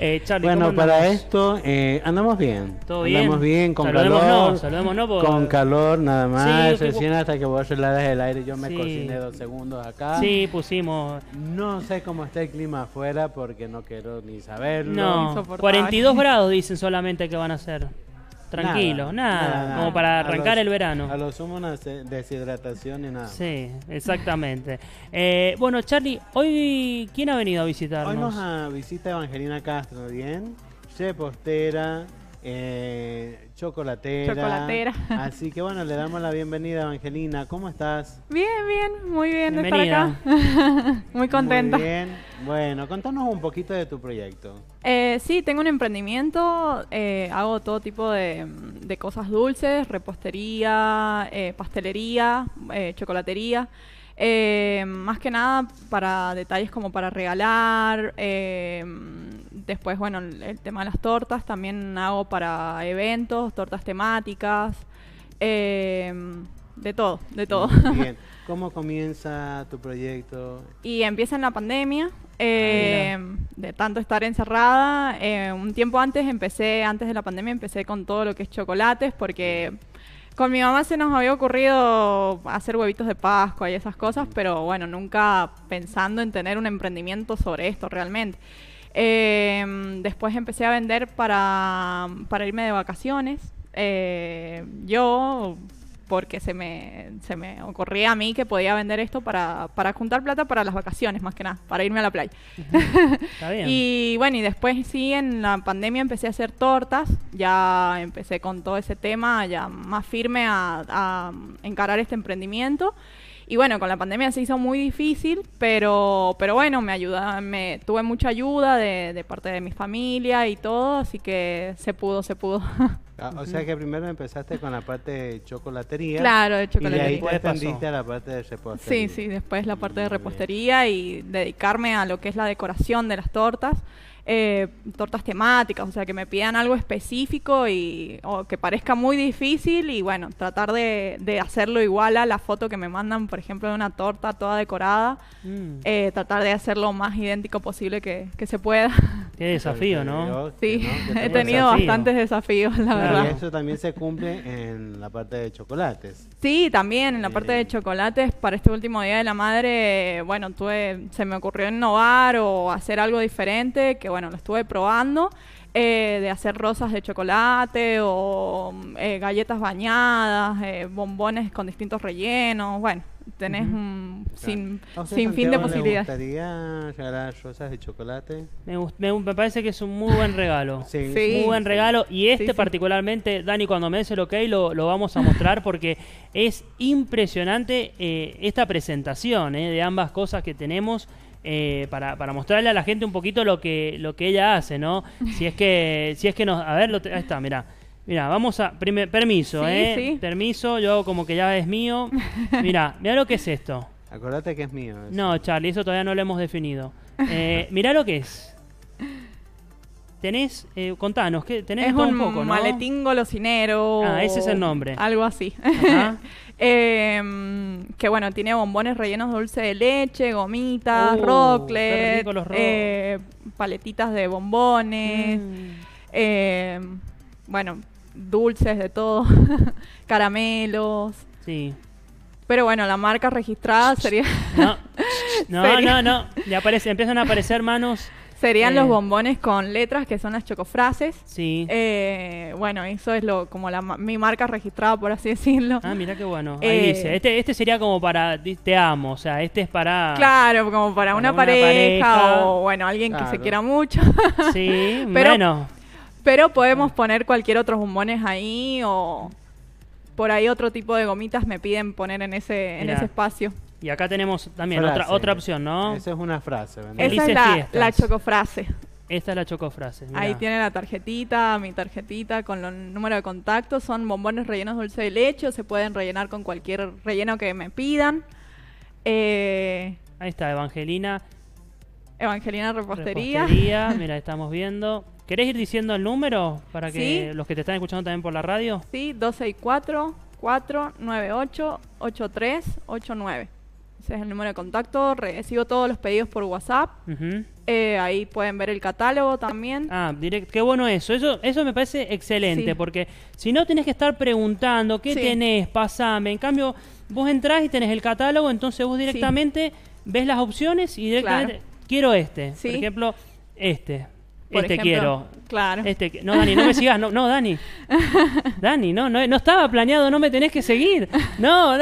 Eh, bueno, para esto eh, andamos bien. bien? Andamos bien, con calor. No, Con calor, nada más. Recién hasta que vos el aire, yo me cociné dos segundos acá. Sí, pusimos. No sé cómo está el clima afuera porque no quiero ni saberlo. No, 42 grados dicen solamente que van a ser. Tranquilo, nada, como para arrancar el verano. A lo sumo una deshidratación y nada. Sí, exactamente. Eh, bueno, Charlie, hoy ¿quién ha venido a visitarnos? Hoy nos a visita Evangelina Castro, ¿bien? Che Postera, eh, chocolatera. Chocolatera. Así que bueno, le damos la bienvenida, Angelina ¿Cómo estás? Bien, bien, muy bien de estar acá. muy contenta. bien. Bueno, contanos un poquito de tu proyecto. Eh, sí, tengo un emprendimiento, eh, hago todo tipo de, de cosas dulces, repostería, eh, pastelería, chocolatería. más que nada para detalles como para regalar, Después, bueno, el tema de las tortas también hago para eventos, tortas temáticas, em, de todo, de todo. Bien, ¿cómo comienza tu proyecto? Y empieza en la pandemia, ah, em, de tanto estar encerrada. Em, un tiempo antes empecé, antes de la pandemia, empecé con todo lo que es chocolates porque... Con mi mamá se nos había ocurrido hacer huevitos de Pascua y esas cosas, pero bueno, nunca pensando en tener un emprendimiento sobre esto realmente. Em, después empecé a vender para, irme de vacaciones. Eh, yo, porque se me, se me ocurría a mí que podía vender esto para, juntar plata para las vacaciones, más que nada, para irme a la playa. y bueno, y después sí, en la pandemia empecé a hacer tortas, ya empecé con todo ese tema, ya más firme a encarar este emprendimiento. Y bueno, con la pandemia se hizo muy difícil, pero, pero bueno, me ayuda, me tuve mucha ayuda de, parte de mi familia y todo, así que se pudo, se pudo. Ah, o sea que primero empezaste con la parte de chocolatería. Claro, de chocolatería. Y ahí te a la parte de repostería. Sí, sí, después la parte de repostería y dedicarme a lo que es la decoración de las tortas. Eh, tortas temáticas, o sea, que me pidan algo específico y o que parezca muy difícil y bueno, tratar de, hacerlo igual a la foto que me mandan, por ejemplo, de una torta toda decorada, mm. eh, tratar de hacerlo lo más idéntico posible que, se pueda. Tiene desafío, ¿no? Sí, he tenido bastantes desafíos, la verdad. Y eso también se cumple en la parte de chocolates. Sí, también en la parte de eh. chocolates, para este último día de la madre, bueno, se me ocurrió innovar o hacer algo diferente, que bueno, bueno, lo estuve probando, eh, de hacer rosas de chocolate o mm, eh, galletas bañadas, eh, bombones con distintos rellenos, bueno, tenés un sin, sin fin de posibilidades. Me gustaría regalar rosas de chocolate? Me, parece que es un muy buen regalo. sí. sí. Muy buen regalo. Y este particularmente, Dani, cuando me des el ok, lo, vamos a mostrar porque es impresionante eh, esta presentación eh, de ambas cosas que tenemos. Eh, para, mostrarle a la gente un poquito lo que lo que ella hace, ¿no? Si es que si es que nos a ver, lo, ahí está, mira. Mira, vamos a. permiso, ¿eh? Permiso, yo hago como que ya es mío. Mira, mira lo que es esto. Acordate que es mío. No, Charlie, eso todavía no lo hemos definido. Eh, mira lo que es. Tenés, eh, contanos, ¿qué, tenés un, poco, ¿no? maletín golosinero. Ah, ese es el nombre. Algo así. Em, que bueno, tiene bombones rellenos de dulce de leche, gomitas, uh, los eh, paletitas de bombones. Mm. Em, bueno, dulces, de todo, caramelos. Sí. Pero bueno, la marca registrada sería... No, no, no, no. aparece, empiezan a aparecer manos... Serían los eh, bombones con letras, que son las chocofrases. Sí. Eh, bueno, eso es lo como la, mi marca registrada, por así decirlo. Ah, mira qué bueno. Eh, este, este sería como para te amo, o sea, este es para... Claro, como para, una, pareja, o, bueno, alguien que se quiera mucho. Sí, Pero, bueno pero podemos poner cualquier otro bombones ahí o por ahí otro tipo de gomitas me piden poner en ese, en ese espacio. Y acá tenemos también otra, otra opción, ¿no? Esa es una frase. Esa es la, chocofrase. Esta es la chocofrase. Ahí tiene la tarjetita, mi tarjetita con los número de contacto. Son bombones rellenos dulce de leche. Se pueden rellenar con cualquier relleno que me pidan. Eh, ahí está, Evangelina. Evangelina Repostería. Repostería, mira, estamos viendo. ¿Querés ir diciendo el número para que los que te están escuchando también por la radio? Sí, 264-498-8389. Ese es el número de contacto. Recibo todos los pedidos por WhatsApp. Eh, ahí pueden ver el catálogo también. Ah, qué bueno eso. Eso eso me parece excelente porque si no tienes que estar preguntando qué tenés, pasame. En cambio, vos entrás y tenés el catálogo, entonces vos directamente ves las opciones y directamente quiero este. Por ejemplo, este este quiero. Claro. Este, no, Dani, no me sigas. No, Dani. Dani, no, no, estaba planeado, no me tenés que seguir. No,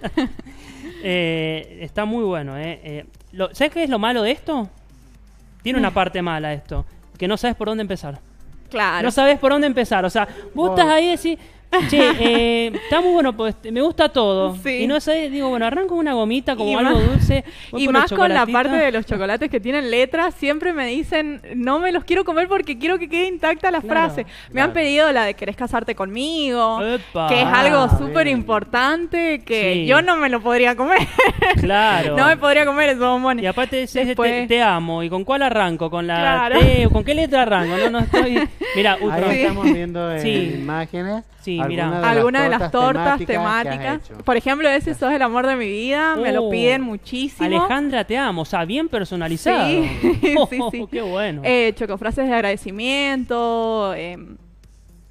eh, está muy bueno. Eh. eh. ¿Sabes qué es lo malo de esto? Tiene una mm. parte mala esto, que no sabes por dónde empezar. Claro. No sabes por dónde empezar. O sea, vos estás ahí y Che, eh, está muy bueno, pues me gusta todo. Y no sé, digo, bueno, arranco una gomita como algo dulce. Y más con la parte de los chocolates que tienen letras, siempre me dicen, no me los quiero comer porque quiero que quede intacta la frase. Me han pedido la de querés casarte conmigo, que es algo súper importante que yo no me lo podría comer. Claro. no me podría comer esos bombones. Y aparte te, amo. ¿Y con cuál arranco? ¿Con la T? ¿Con qué letra arranco? No, estoy. Mira, Ahí estamos viendo imágenes. Sí. De Alguna de las tortas temáticas. Por ejemplo, ese sos el amor de mi vida, me lo uh, piden muchísimo. Alejandra, te amo, o sea, bien personalizado. Sí, sí, Qué bueno. Eh, frases de agradecimiento. Em,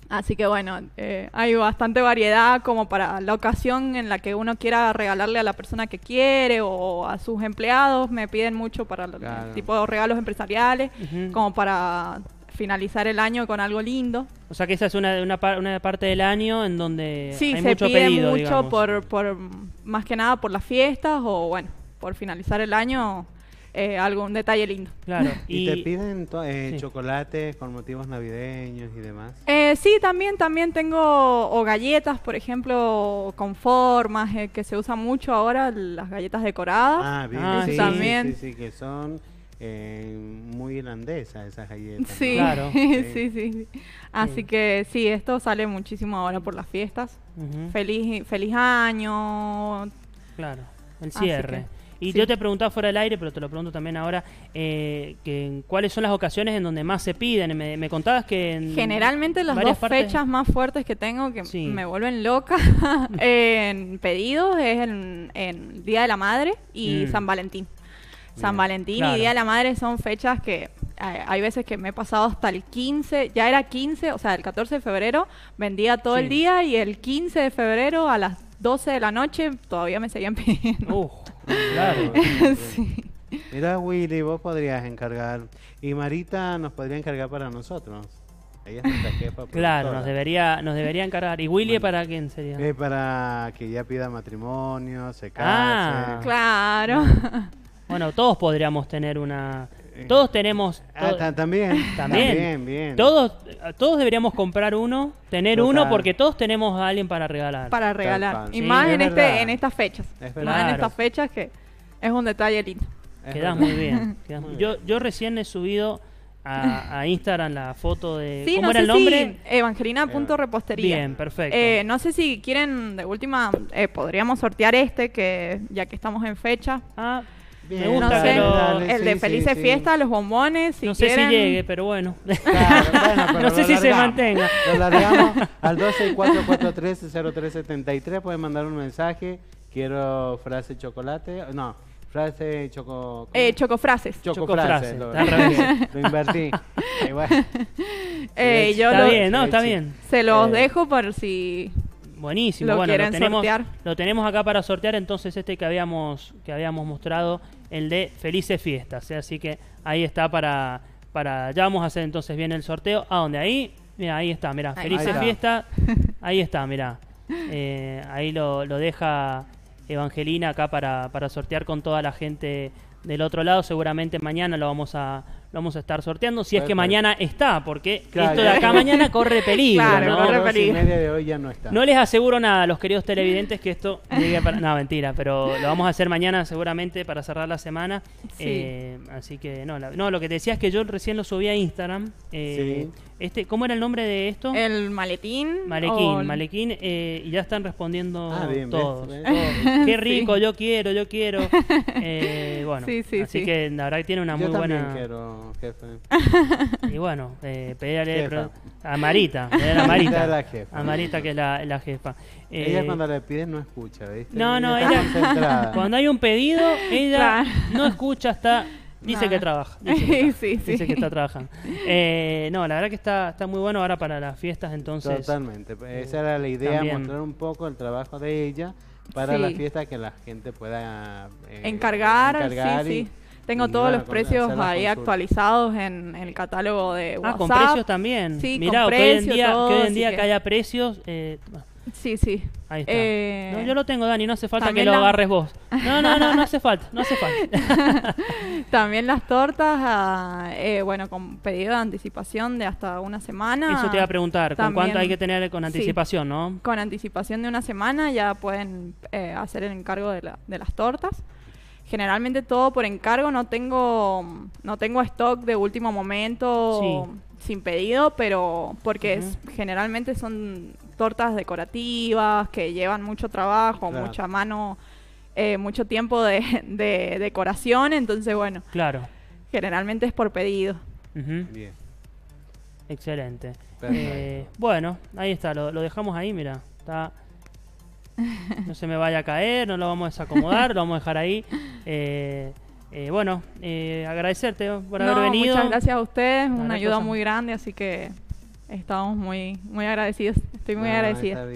así que bueno, eh, hay bastante variedad como para la ocasión en la que uno quiera regalarle a la persona que quiere o a sus empleados. Me piden mucho para los el tipo de regalos empresariales, como para finalizar el año con algo lindo. O sea que esa es una, una, parte del año en donde sí, se pide mucho por, por, más que nada por las fiestas o bueno, por finalizar el año eh, algún detalle lindo. Claro. ¿Y, te piden eh, chocolates con motivos navideños y demás? Eh, sí, también, también tengo o galletas, por ejemplo, con formas, eh, que se usan mucho ahora, las galletas decoradas. Ah, bien. Ah, sí, sí, que son muy irlandesa esas galletas. sí, sí, Así que sí, esto sale muchísimo ahora por las fiestas. feliz, feliz año. Claro, el cierre. y yo te preguntaba fuera del aire, pero te lo pregunto también ahora, eh, ¿cuáles son las ocasiones en donde más se piden? Me, contabas que... En Generalmente las dos fechas más fuertes que tengo, que me vuelven loca en pedidos, es en, Día de la Madre y mm. San Valentín. San Valentín y Día de la Madre son fechas que eh, hay veces que me he pasado hasta el 15, ya era 15, o sea, el 14 de febrero vendía todo el día y el 15 de febrero a las 12 de la noche todavía me seguían pidiendo. claro. Mira, Willy, vos podrías encargar. Y Marita nos podría encargar para nosotros. Claro, nos debería, nos debería encargar. ¿Y Willy para quién sería? para que ya pida matrimonio, se case. Ah, claro. Bueno, todos podríamos tener una. Eh, todos tenemos. Ah, también. También. Todos, todos deberíamos comprar uno, tener uno, porque todos tenemos a alguien para regalar. Para regalar. Y más en, este, en estas fechas. Es más en estas fechas que es un detalle lindo. Quedas muy bien. Yo, yo recién he subido a, Instagram la foto de. ¿Cómo era el nombre? Evangelina.repostería. Bien, perfecto. Eh, no sé si quieren, de última, eh, podríamos sortear este, que ya que estamos en fecha. Ah, no sé, el de Felices Fiestas, los bombones. no sé si llegue, pero bueno. no sé si se mantenga. Lo largamos al 12 0373 Pueden mandar un mensaje. Quiero frase chocolate. No, frase choco. Eh, chocofrases. Chocofrases. Choco lo, lo, invertí. Eh, eh, está bien, no, está bien. Se los eh. dejo por si Buenísimo, lo bueno, lo tenemos, acá para sortear entonces este que habíamos, que habíamos mostrado, el de Felices Fiestas. ¿eh? Así que ahí está para, para. Ya vamos a hacer entonces bien el sorteo. ¿A ah, dónde? Ahí, mira, ahí está, mira, Felices Fiestas. Ahí está, mira. Eh, ahí lo, lo, deja Evangelina acá para, para sortear con toda la gente del otro lado. Seguramente mañana lo vamos a, vamos a estar sorteando. Si es que mañana está, porque esto de acá mañana corre peligro. Claro, ¿no? corre no les aseguro nada a los queridos televidentes que esto llegue para. No, mentira, pero lo vamos a hacer mañana seguramente para cerrar la semana. Eh, así que, no, no, lo que te decía es que yo recién lo subí a Instagram. Eh, este, ¿Cómo era el nombre de esto? El maletín. Malequín, eh, y ya están respondiendo ah, todos. Qué rico, yo quiero, yo quiero. bueno, Sí, sí, así que la verdad que tiene una Yo muy buena. quiero y bueno, eh, pedirle a Marita, a Marita. que es la, la jefa. ella eh, cuando le pides no escucha, No, no, ella- Cuando hay un pedido, ella no escucha hasta... Dice que trabaja. Dice que, está trabajando. Eh, no, la verdad que está, está muy bueno ahora para las fiestas, entonces... Totalmente. Pues, esa era la idea, mostrar un poco el trabajo de ella para las la fiesta que la gente pueda eh, Encargar, sí, tengo todos los precios ahí actualizados en, el catálogo de WhatsApp. Ah, con precios también. Sí, precios, que hoy día, que, día que... haya precios... Eh, sí, sí. Ahí está. Eh, yo lo tengo, Dani, no hace falta que lo agarres vos. No, no, no, no hace falta, no hace falta. también las tortas, ah, eh, bueno, con pedido de anticipación de hasta una semana. Eso te iba a preguntar, ¿con cuánto hay que tener con anticipación, no? Con anticipación de una semana ya pueden hacer el encargo de, de las tortas generalmente todo por encargo, no tengo, no tengo stock de último momento sin pedido, pero porque es, generalmente son tortas decorativas que llevan mucho trabajo, mucha mano, eh, mucho tiempo de, decoración, entonces bueno. Claro. Generalmente es por pedido. Bien. Excelente. Eh, bueno, ahí está, lo, lo dejamos ahí, mira. Está no se me vaya a caer, no lo vamos a desacomodar, lo vamos a dejar ahí. Eh, eh, bueno, eh, agradecerte por haber venido. Muchas gracias a ustedes, una, ayuda muy grande, así que estamos muy, muy agradecidos. Estoy muy agradecida.